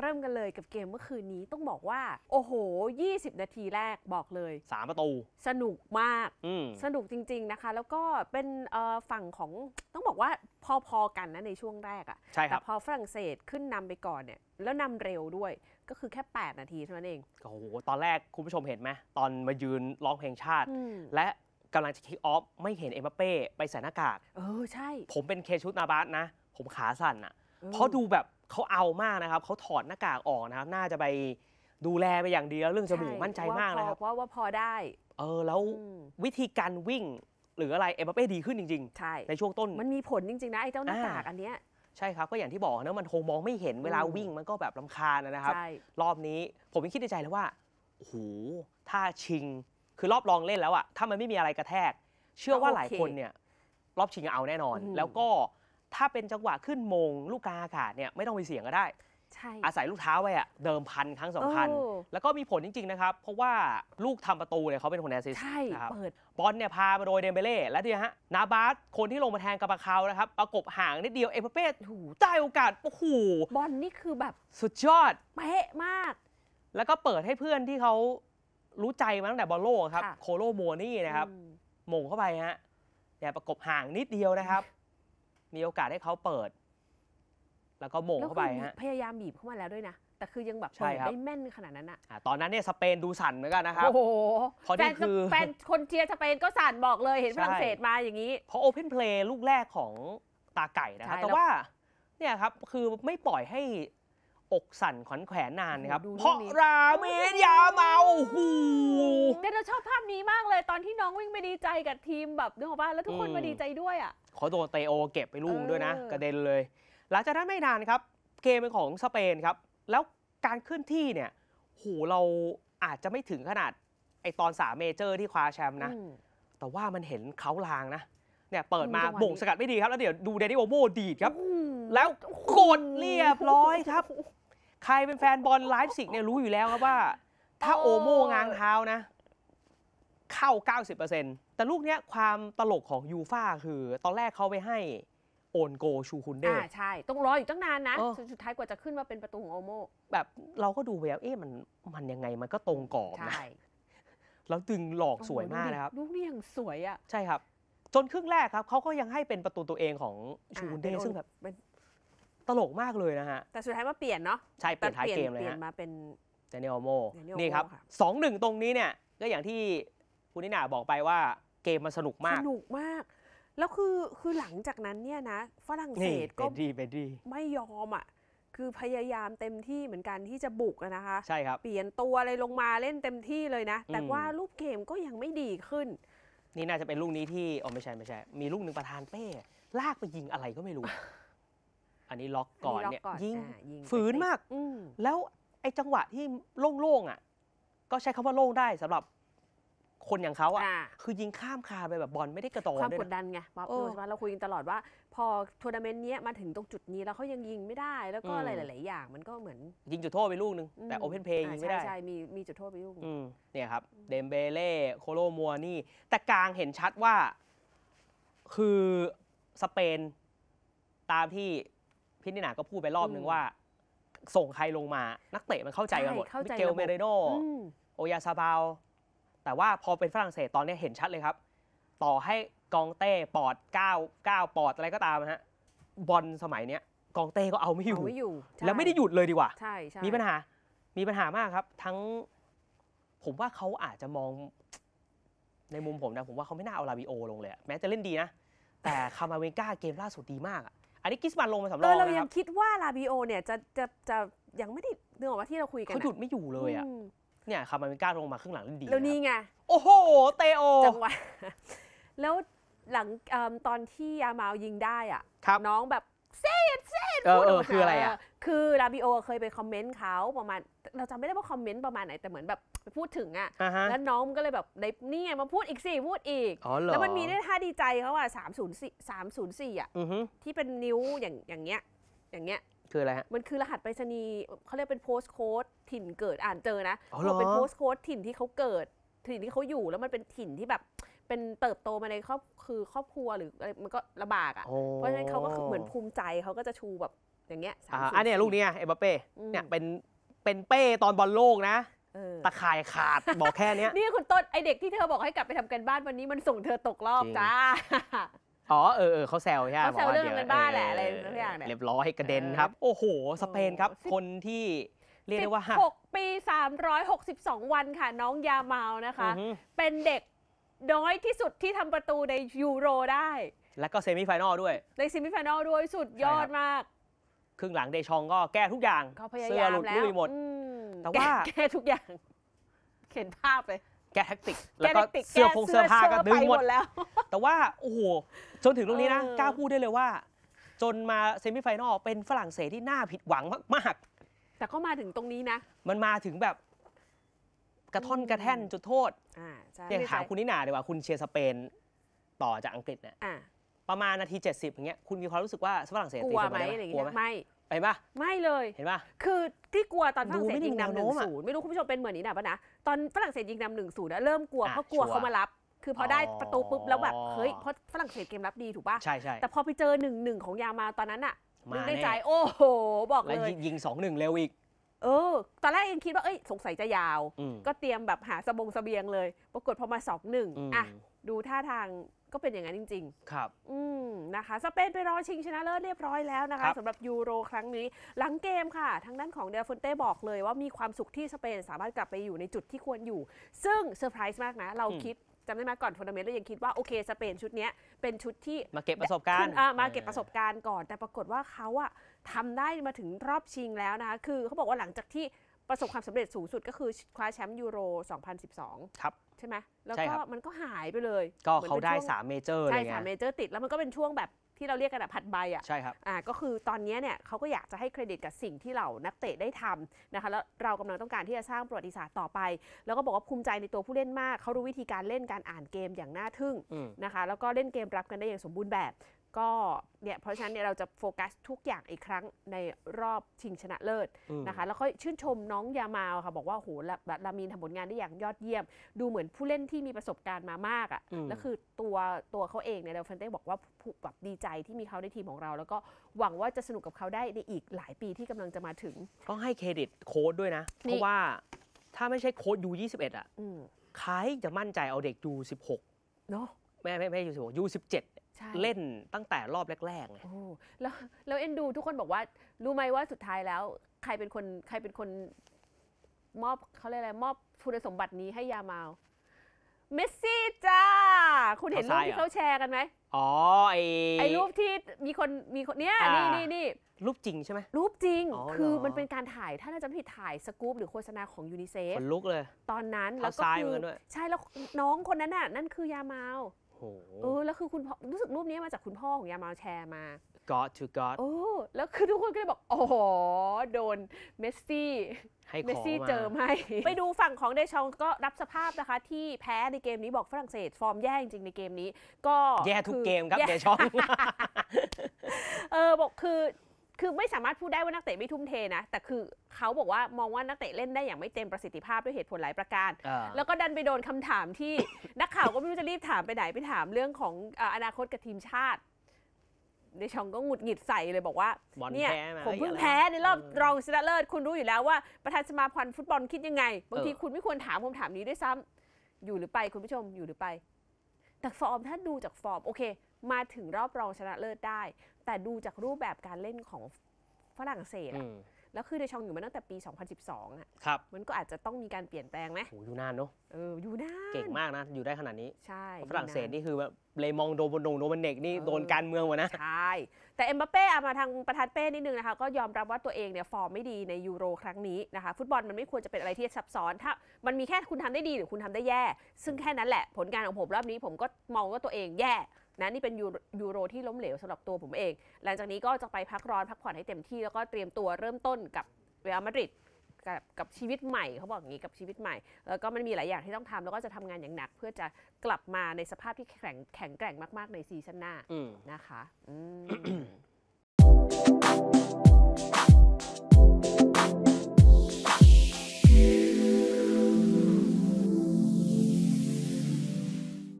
เริ่มกันเลยกับเกมเมื่อคืนนี้ต้องบอกว่า โอ้โห 20 นาทีแรกบอกเลย3ประตูสนุกมากมสนุกจริง ๆ นะคะ แล้วก็เป็นฝั่งของต้องบอกว่าพอ ๆ กันนะในช่วงแรกอะใช่คแต่รับพอฝรั่งเศสขึ้นนำไปก่อนเนี่ยแล้วนำเร็วด้วยก็คือแค่ 8 นาทีเท่านั้นเอง โอ้โห ตอนแรกคุณผู้ชมเห็นไหมตอนมายืนร้องเพลงชาติ และกำลังจะคิกออฟไม่เห็นเอ็มบัปเป้ไปใส่หน้ากากเออใช่ผมเป็นเคชุดนาบาสนะผมขาสั่นอ่ะเพราะดูแบบเขาเอามากนะครับ เขาถอดหน้ากากออกนะครับน่าจะไปดูแลไปอย่างดีแล้วเรื่องจมูกมั่นใจมากนะครับว่าว่าพอได้ เออแล้ววิธีการวิ่งหรืออะไรเอ็มบัปเป้ดีขึ้นจริงๆใช่ในช่วงต้นมันมีผลจริงๆนะไอ้เจ้าหน้ากากอันเนี้ยใช่ครับก็อย่างที่บอกนะมันคงมองไม่เห็นเวลาวิ่งมันก็แบบลำคาญนะครับ รอบนี้ผมยังคิดในใจเลยว่าโอ้โหถ้าชิง คือรอบรองเล่นแล้วอะถ้ามันไม่มีอะไรกระแทก เชื่อว่าหลายคนเนี่ย รอบชิงเอาแน่นอนแล้วก็ถ้าเป็นจังหวะขึ้นมงลูกกาอากาศเนี่ยไม่ต้องมีเสียงก็ได้ ใช่ อาศัยลูกเท้าไว้อะเดิมพันครั้งสองพันแล้วก็มีผลจริงๆนะครับ เพราะว่าลูกทำประตูเนี่ยเขาเป็นคนแอสซิสต์ใช่ เปิดบอลเนี่ยพามาโดยเดมเบเล่ และเนี่ยฮะนาบาส คนที่ลงมาแทนกับปาคาวนะครับ ประกบห่างนิดเดียว เอเปเป้หูได้โอกาสโอ้โหบอลนี่คือแบบสุดยอดเป๊ะมาก แล้วก็เปิดให้เพื่อนที่เขารู้ใจมาตั้งแต่บอลโลกครับโคโลโมนี่นะครับมงเข้าไปฮะเนี่ยประกบห่างนิดเดียวนะครับมีโอกาสให้เขาเปิด แล้วก็โมงเข้าไปฮะพยายามบีบเข้ามาแล้วด้วยนะ แต่คือยังแบบไม่ได้แม่นขนาดนั้นอ่ะอ่ตอนนั้นเนี่ยสเปนดูสั่นเหมือนกันนะครับ โอ้โหแฟนคือแฟนคนเชียร์สเปนก็สั่นบอกเลยเห็นฝรั่งเศสมาอย่างนี้เพราะโอเพนเพลย์ลูกแรกของตาไก่นะครับแต่วว่าเนี่ยครับคือไม่ปล่อยให้อกสั่นขวัญแขวนนานนะครับรีเพราะรามนยาเมา้หูเนี่ยเราชอบภาพนี้มากเลยตอนที่น้องวิ่งไปดีใจกับทีมแบบนึกออกป่ะแล้วทุกคนก็มาดีใจด้วยอ่ะเขาโดนเตโอเก็บไปลูกด้วยนะกระเด็นเลยหลังจากนั้นไม่นานครับ เกมเป็นของสเปนครับแล้วการเคลื่อนที่เนี่ยหูเราอาจจะไม่ถึงขนาดไอตอนสามเมเจอร์ที่คว้าแชมป์นะ แต่ว่ามันเห็นเขาลางนะเนี่ยเปิดมาบ่งสกัดไม่ดีครับแล้วเดี๋ยวดูเดนิโอโมดีดครับโแล้วกดเรียบร้อยครับ ใครเป็นแฟนบอลไลฟ์สิกเนี่ยรู้อยู่แล้วครับว่า ถ้าโอโมงางเท้านะ เข้า 90%แต่ลูกเนี้ยความตลกของยูฟ่าคือ ตอนแรกเขาไปให้ โอนโกชูคุนเดอ่าใช่ต้องรออยู่ตั้งนานนะ สุดท้ายกว่าจะขึ้นมาเป็นประตูของโอโมแบบเราก็ดูไปแล้วเอ๊ะมันมันยังไงมันก็ตรงกรอบใช่นะแล้วดึงหลอกสวยมากนะครับ ลูกนี่ยังสวยอ่ะใช่ครับ จนครึ่งแรกครับเขาก็ยังให้เป็นประตูตัวเองของชูคุนเดอซึ่งแบบเป็นตลกมากเลยนะฮะแต่สุดท้ายมาเปลี่ยนเนาะใช่ เปลี่ยนท้ายเกมเลยเปลี่ยนฮะมาเป็นแดเนียลโมนี่ครับสองหนึ่งตรงนี้เนี่ย ก็อย่างที่คุณนิน่าบอกไปว่าเกมมันสนุกมากสนุกมาก แล้วคือ คือหลังจากนั้นเนี่ยนะฝรั่งเศสก็เนดีนดี ไม่ยอมอ่ะ คือพยายามเต็มที่เหมือนกันที่จะบุกนะคะใช่ครับเปลี่ยนตัวอะไรลงมาเล่นเต็มที่เลยนะ แต่ว่ารูปเกมก็ยังไม่ดีขึ้น นี่น่าจะเป็นลูกนี้ที่อ๋อไม่ใช่ไม่ใช่ มีลูกหนึ่งประธานเป้ลากไปยิงอะไรก็ไม่รู้ันนี้ล็อกก่อนเนี่ยยิง่ฝืนมากอแล้ว ไอ้จังหวะที่โล่งๆอ่ะก็ใช้คำว่าโล่งได้สำหรับคนอย่างเขาอ่ะอ่คือยิงข้ามคานไปแบบบอลไม่ได้กระโตนความกดดันไงบ๊อปเด่าเราคุยกันตลอดว่าพอทัวร์นาเมนต์เนี้ยมาถึงตรงจุดนี้ แล้วเขายังยิงไม่ได้แล้วก็อะไรหลาย ๆ อย่างมันก็เหมือนยิงจุดโทษไปลูกนึงแต่โอเพนเพย์ยิงไม่ได้ใช่ใช่มีมีจุดโทษไปลูกเนี่ยครับ เดมเบเล่โคโลมัวนี่ แต่กลางเห็นชัดว่า คือสเปนตามที่พินินาก็พูดไปรอบนึงว่า ส่งใครลงมา นักเตะมันเข้าใจกันหมด มิเกลเมเรโนโอยาซาบาว แต่ว่าพอเป็นฝรั่งเศสตอนนี้เห็นชัดเลยครับ ต่อให้กองเต้ปอดก้าวก้าวปอดอะไรก็ตามฮะ บอลสมัยเนี้ย กองเต้ก็เอาไม่อยู่ไม่อยู่ แล้วไม่ได้หยุดเลยดีกว่าใช่ใชมีปัญหามีปัญหามากครับ ทั้งผมว่าเขาอาจจะมองในมุมผมนะผมว่าเขาไม่น่าเอาลาบิโอลงเลยแม้จะเล่นดีนะแต่คามาเวงก้าเกมล่าสุดดีมากอะอันนี้กิสมันลงมาสำรเอองเรายังคิดว่าลาบิโอเนี่ยจะจะจะยังไม่ได้เนื่องว่าที่เราคุยกันเขาหยุดไม่อยู่เลยอ่ะเนี่ยคาร์มาเมนก้าลงมาครึ่งหลังเ่ดี แล้วนี่ไง โอ้โห เตโอจังหวะแล้วหลังตอนที่ยามาวยิงได้อ่ะน้องแบบเซอพูดเออคืออะไรอ่ะ คือลาบิโอเคยไปคอมเมนต์เขาประมาณเราจำไม่ได้ว่าคอมเมนต์ประมาณไหนแต่เหมือนแบบไปพูดถึงอะ่ะแล้วน้องมันก็เลยแบบในนี่ไงมาพูดอีกสี่พูดอีกอแล้วมันมีได้ท่าดีใจเขาอ่ะสามศูนย์สี่สามศูนย์สี่อ่ะที่เป็นนิ้วอย่างอย่างเงี้ย อย่างเงี้ยคืออะไรฮะ มันคือรหัสไปรษณีย์เขาเรียกเป็นโพสโค้ดถิ่นเกิดอ่านเจอนะอ๋อเหรอเป็นโพสโค้ดถิ่นที่เขาเกิด ถิ่นที่เขาอยู่ แล้วมันเป็นถิ่นที่แบบ เป็นเติบโตมาในครอบคือครอบครัวหรืออะไร มันก็ลำบากอ่ะเพราะฉะนั้นเขาก็คือเหมือนภูมิใจเขาก็จะชูแบบอย่างเงี้ยสาอ่ามสิบอันนี้ลูกเนี้ยเอ็มบัปเป้ เนี่ยเป็นเป็นเป้ตอนบอลโลกนะออตะข่ายขาดบอกแค่นี้นี่คุณต้น ไอเด็กที่เธอบอกให้กลับไปทำกันบ้านวันนี้มันส่งเธอตกรอบจ้า อ๋อเออเขาแซวใช่ไหมเขาแซวเรื่องกันบ้านแหละอะไรสักอย่างเนี่ยเรียบร้อยกระเด็นครับ โอ้โห สเปนครับ คนที่เรียกได้ว่าห6ปี 362 วันค่ะน้องยาเมานะคะ เป็นเด็กน้อยที่สุดที่ทำประตูในยูโร ได้ และก็เซมิไฟแนลด้วย ในเซมิฟแนลด้วยสุดยอดมากครึ่งหลังเดชองก็แก้ทุกอย่าง เขาพยายามสื้อหลุดลุยหมด แต่ว่าแก้ทุกอย่าง เข็นภาพไป แก้แท็กติก แล้วก็เสื้อพงเสื้อผ้าก็ดึงหมดแล้ว แต่ว่า โอ้โห จนถึงตรงนี้นะกล้าพูดได้เลยว่า จนมาเซมิไฟนอลเป็นฝรั่งเศสที่น่าผิดหวังมาก แต่ก็มาถึงตรงนี้นะ มันมาถึงแบบกระท่อนกระแท่นจุดโทษอย่างถามคุณนิหนาดีกว่าคุณเชียร์สเปนต่อจากอังกฤษเนี่ยประมาณนาที70อย่างเงี้ยคุณมีความรู้สึกว่าฝรั่งเศสกตีลัวเสมไหมอะไร่เงี้ยไหม ไม่ไปปะไม่เลย เห็นปะคือที่กลัวตอนฝรั่งเศสยิงนำหนึ่งศูนย์ไม่รู้คุณผู้ชมเป็นเหมือนนี้นะปะนะ ตอนฝรั่งเศสยิงนำหนึ่งศูนย์นะเริ่มกลัวเพราะกลัวเขามารับคือพอได้ประตูปุ๊บแล้วแบบเฮ้ยเพราะฝรั่งเศสเกมรับดีถูกป่ะใช่ใช่แต่พอไปเจอหนึ่งหนึ่งของยามาตอนนั้นอะนึกในใจ โอ้โหบอกเลยยิงสองหนึ่งเร็วอีกเออตอนแรกเองคิดว่าเอ้ยสงสัยจะยาว ก็เตรียมแบบหาสบงเสบียงเลยปรากฏพอมาสองหนึ่งออ่ะดูท่าทางก็เป็นอย่างนั้นจริง ๆ ครับ อืมนะคะ สเปนไปรอชิงชนะเลิศเรียบร้อยแล้วนะคะคะํสำหรับยูโรครั้งนี้ หลังเกมค่ะ ทางด้านของเดลฟุนเต้บอกเลยว่ามีความสุขที่สเปนสามารถกลับไปอยู่ในจุดที่ควรอยู่ ซึ่งเซอร์ไพรส์มากนะ เราคิดจำได้ไหมก่อนทัวร์นาเมนต์เรายังคิดว่าโอเคสเปนชุดนี้เป็นชุดที่มาเก็บประสบการณ์ มาเก็บประสบการณ์ก่อน แต่ปรากฏว่าเขาอะทำได้มาถึงรอบชิงแล้วนะคะ คือเขาบอกว่าหลังจากที่ประสบความสำเร็จสูงสุดก็คือคว้าแชมป์ยูโร2012ครับใช่ไหมแล้วก็มันก็หายไปเลย ก็เขาได้3เมเจอร์ใช่ยสามเมเจอร์ติดแล้วมันก็เป็นช่วงแบบที่เราเรียกกันอะผัดใบอะใช่ครับอ่าก็คือตอนนี้เนี่ยเขาก็อยากจะให้เครดิตกับสิ่งที่เรานักเตะได้ทำนะคะแล้วเรากำลังต้องการที่จะสร้างประวัติศาสตร์ต่อไป แล้วก็บอกว่าภูมิใจในตัวผู้เล่นมากเขารู้วิธีการเล่นการอ่านเกมอย่างน่าทึ่งนะคะแล้วก็เล่นเกมรับกันได้อย่างสมบูรณ์แบบก็ เนี่ย เพราะฉะนั้นเนี่ยเราจะโฟกัสทุกอย่างอีกครั้งในรอบชิงชนะเลิศนะคะแล้วก็ชื่นชมน้องยามาค่ะบอกว่าโหแลบลามีนทำผลงานได้อย่างยอดเยี่ยม ดูเหมือนผู้เล่นที่มีประสบการณ์มามากอะ่ะแล้วคือตัวตัวเขาเองเนี่ยเดลฟันเต้บอกว่าแบบดีใจที่มีเขาในทีมของเรา แล้วก็หวังว่าจะสนุกกับเขาได้ในอีกหลายปีที่กำลังจะมาถึงต้องให้เครดิตโค้ดด้วยนะเพราะว่าถ้าไม่ใช่โค้ดยูยี่สิบเอ็ดอ่ะใครจะมั่นใจเอาเด็กยูสิบหกเนาะไม่ไม่ไม่ยูสิบหกยูสิบเจ็ดเล่นตั้งแต่รอบแรกๆไงโอ้ แล้วแล้วเอ็นดูทุกคนบอกว่า รู้ไหมว่าสุดท้ายแล้ว ใครเป็นคนใครเป็นคน มอบเขาเรียกอะไรมอบคุณสมบัตินี้ให้ยามาลเมสซี่จ้าคุณเห็นรูปที่เขาแชร์กันไหม อ๋อ ไอไอรูปที่มีคนมีคนเนี้ยนี่นี่นี่ รูปจริงใช่ไหม รูปจริง คือมันเป็นการถ่าย ถ้าน่าจะผิดถ่ายสกู๊ปหรือโฆษณาของยูนิเซฟคนลุกเลย ตอนนั้นแล้วก็คือใช่แล้วน้องคนนั้นน่ะ นั่นคือยามาลโเออแล้วคือคุณพ่อรู้สึกรูปนี้มาจากคุณพ่อของยามาแชร์มา God to God โอ้แล้วคือทุกคนก็เลยบอกอ๋อโดนเมสซี่ให้เมสซี่เจอไหมไปดูฝั่งของเดชองก็รับสภาพนะคะที่แพ้ในเกมนี้บอกฝรั่งเศสฟอร์มแย่จริงในเกมนี้ ก็แย่ทุกเกมครับเดชองเออบอกคือคือไม่สามารถพูดได้ว่านักเตะไม่ทุ่มเทนะ แต่คือเขาบอกว่ามองว่านักเตะเล่นได้อย่างไม่เต็มประสิทธิภาพ ด้วยเหตุผลหลายประการแล้วก็ดันไปโดนคำถามที่ นักข่าวก็ไม่รู้จะรีบถามไปไหนไปถามเรื่องของอนาคตกับทีมชาติ ในช่องก็หงุดหงิดใส่เลยบอกว่าเนี่ยผมเพิ่งแพ้ในรอบรองชนะเลิศคุณรู้อยู่แล้วว่าประธานสมาพันธ์ฟุตบอลคิดยังไงบางทีคุณไม่ควรถามคำถามนี้ด้วยซ้ำ อยู่หรือไปคุณผู้ชมอยู่หรือไป แต่ฟอร์มถ้าดูจากฟอร์มโอเคมาถึงรอบรองชนะเลิศได้ แต่ดูจากรูปแบบการเล่นของฝรั่งเศสแล้วคือเดชองอยู่มาตั้งแต่ปี 2012อ่ะครับ มันก็อาจจะต้องมีการเปลี่ยนแปลงไหมโออยู่นานเนาะ เออ อยู่นาน เก่งมากนะ อยู่ได้ขนาดนี้ ใช่ ฝรั่งเศสนี่คือแบบเลยมองโดบนงโดบนเนกนี่โดนการเมืองวะนะ ใช่ แต่เอ็มบัปเป้มาทางประธานเป้นิดนึงนะคะ ก็ยอมรับว่าตัวเองเนี่ยฟอร์มไม่ดีในยูโรครั้งนี้นะคะ ฟุตบอลมันไม่ควรจะเป็นอะไรที่ซับซ้อน ถ้ามันมีแค่คุณทำได้ดีหรือคุณทำได้แย่ ซึ่งแค่นั้นแหละผลงานของผมรอบนี้ผมก็มองว่าตัวเองแย่นะนี่เป็นยูโรที่ล้มเหลวสำหรับตัวผมเอง หลังจากนี้ก็จะไปพักร้อนพักผ่อนให้เต็มที่แล้วก็เตรียมตัวเริ่มต้นกับเรอัลมาดริดกับกับชีวิตใหม่ เขาบอกอย่างนี้กับชีวิตใหม่ แล้วก็มันมีหลายอย่างที่ต้องทำ แล้วก็จะทำงานอย่างหนัก เพื่อจะกลับมาในสภาพที่แข็งแข็งแกร่งมาก ๆ ในซีซั่นหน้านะคะ